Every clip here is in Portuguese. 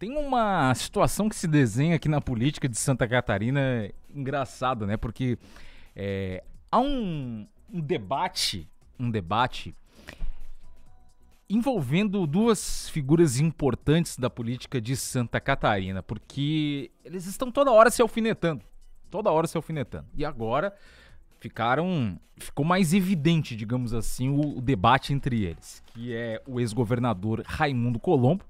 Tem uma situação que se desenha aqui na política de Santa Catarina engraçada, né? Porque é, há um, um debate, um debate envolvendo duas figuras importantes da política de Santa Catarina, porque eles estão toda hora se alfinetando, toda hora se alfinetando. E agora ficaram, ficou mais evidente, digamos assim, o, o debate entre eles, que é o ex-governador Raimundo Colombo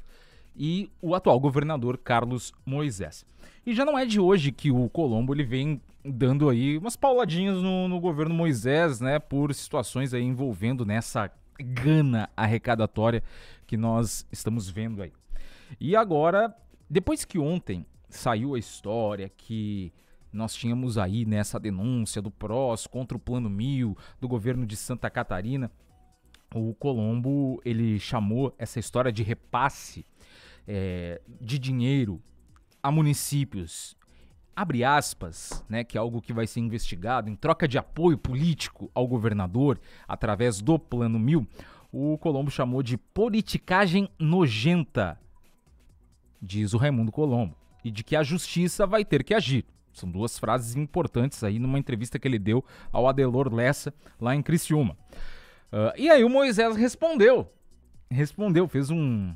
e o atual governador Carlos Moisés. E já não é de hoje que o Colombo ele vem dando aí umas pauladinhas no, no governo Moisés, né, por situações aí envolvendo nessa gana arrecadatória que nós estamos vendo aí. E agora, depois que ontem saiu a história que nós tínhamos aí nessa denúncia do PROS contra o Plano Mil, do governo de Santa Catarina, o Colombo ele chamou essa história de repasse é, de dinheiro a municípios abre aspas, né, que é algo que vai ser investigado em troca de apoio político ao governador através do Plano Mil, o Colombo chamou de politicagem nojenta, diz o Raimundo Colombo, e de que a justiça vai ter que agir. São duas frases importantes aí numa entrevista que ele deu ao Adelor Lessa lá em Criciúma. Uh, e aí o Moisés respondeu. Respondeu, fez um.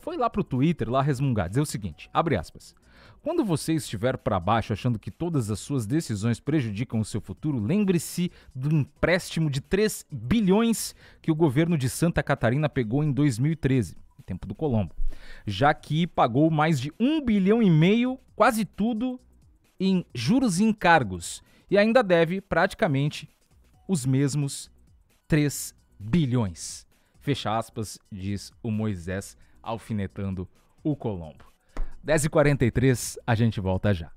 Foi lá pro Twitter, lá resmungar, dizer o seguinte: abre aspas. Quando você estiver para baixo achando que todas as suas decisões prejudicam o seu futuro, lembre-se do empréstimo de 3 bilhões que o governo de Santa Catarina pegou em 2013, tempo do Colombo, já que pagou mais de 1 bilhão e meio, quase tudo, em juros e encargos, e ainda deve praticamente os mesmos 3 bilhões. Fecha aspas, diz o Moisés alfinetando o Colombo. 10h43, a gente volta já.